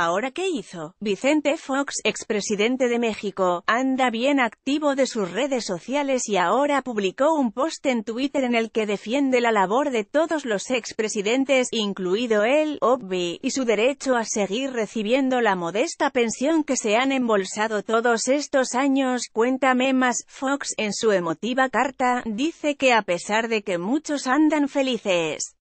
¿Ahora qué hizo? Vicente Fox, expresidente de México, anda bien activo de sus redes sociales y ahora publicó un post en Twitter en el que defiende la labor de todos los expresidentes, incluido él, Obvi, y su derecho a seguir recibiendo la modesta pensión que se han embolsado todos estos años. Cuéntame más, Fox, en su emotiva carta, dice que a pesar de que muchos andan felices,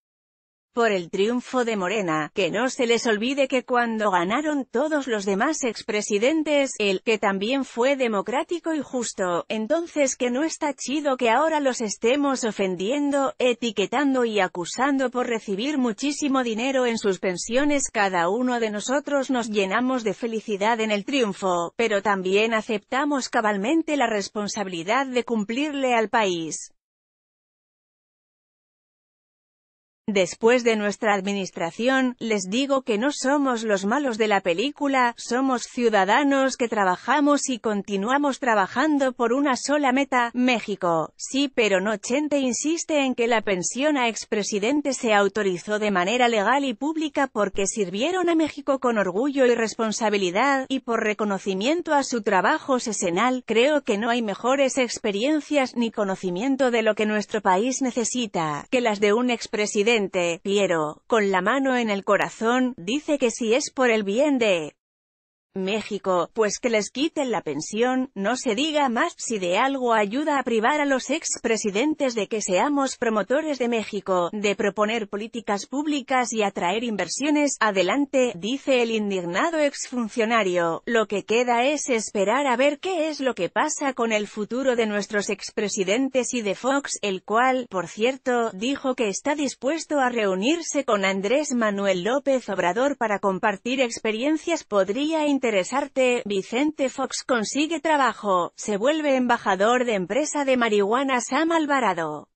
por el triunfo de Morena, que no se les olvide que cuando ganaron todos los demás expresidentes, el que también fue democrático y justo, entonces que no está chido que ahora los estemos ofendiendo, etiquetando y acusando por recibir muchísimo dinero en sus pensiones. Cada uno de nosotros nos llenamos de felicidad en el triunfo, pero también aceptamos cabalmente la responsabilidad de cumplirle al país. Después de nuestra administración, les digo que no somos los malos de la película, somos ciudadanos que trabajamos y continuamos trabajando por una sola meta, México. Sí, pero no Chente insiste en que la pensión a expresidente se autorizó de manera legal y pública porque sirvieron a México con orgullo y responsabilidad, y por reconocimiento a su trabajo sesenal, creo que no hay mejores experiencias ni conocimiento de lo que nuestro país necesita, que las de un expresidente Piero, con la mano en el corazón, dice que si es por el bien de México, pues que les quiten la pensión, no se diga más si de algo ayuda a privar a los expresidentes de que seamos promotores de México, de proponer políticas públicas y atraer inversiones, adelante, dice el indignado exfuncionario, lo que queda es esperar a ver qué es lo que pasa con el futuro de nuestros expresidentes y de Fox, el cual, por cierto, dijo que está dispuesto a reunirse con Andrés Manuel López Obrador para compartir experiencias podría interesarte, Vicente Fox consigue trabajo, se vuelve embajador de empresa de marihuana Sam Alvarado.